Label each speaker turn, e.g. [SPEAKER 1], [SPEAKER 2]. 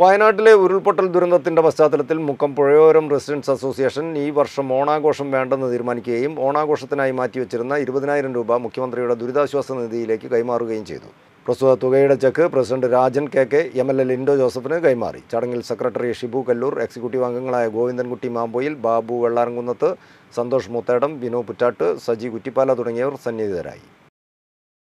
[SPEAKER 1] വയനാട്ടിലെ ഉരുൾപൊട്ടൽ ദുരന്തത്തിന്റെ പശ്ചാത്തലത്തിൽ മുക്കം പുഴയോരം റെസിഡൻസ് അസോസിയേഷൻ ഈ വർഷം ഓണാഘോഷം വേണ്ടെന്ന് തീരുമാനിക്കുകയും ഓണാഘോഷത്തിനായി മാറ്റിവെച്ചിരുന്ന ഇരുപതിനായിരം രൂപ മുഖ്യമന്ത്രിയുടെ ദുരിതാശ്വാസ നിധിയിലേക്ക് കൈമാറുകയും ചെയ്തു പ്രസ്തുത തുകയുടെ cheque president Rajan K K M L A Lindo ജോസഫിന് കൈമാറി ചടങ്ങിൽ സെക്രട്ടറി ഷിബു കല്ലൂർ എക്സിക്യൂട്ടീവ് അംഗങ്ങളായ ഗോവിന്ദൻകുട്ടി മാമ്പോയിൽ ബാബു വെള്ളാരംകുന്നത്ത് സന്തോഷ് മുത്തേടം വിനോ പുറ്റാട്ട് സജി കുറ്റിപ്പാല തുടങ്ങിയവർ സന്നിഹിതരായി